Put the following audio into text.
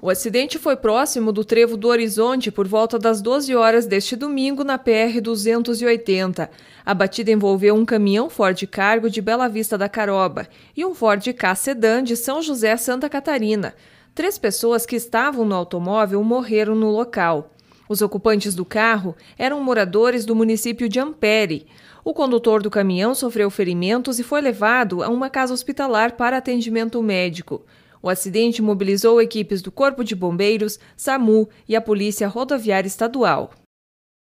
O acidente foi próximo do trevo do Horizonte por volta das 12 horas deste domingo na PR 280. A batida envolveu um caminhão Ford Cargo de Bela Vista da Caroba e um Ford K Sedan de São José, Santa Catarina. Três pessoas que estavam no automóvel morreram no local. Os ocupantes do carro eram moradores do município de Ampere. O condutor do caminhão sofreu ferimentos e foi levado a uma casa hospitalar para atendimento médico. O acidente mobilizou equipes do Corpo de Bombeiros, SAMU e a Polícia Rodoviária Estadual.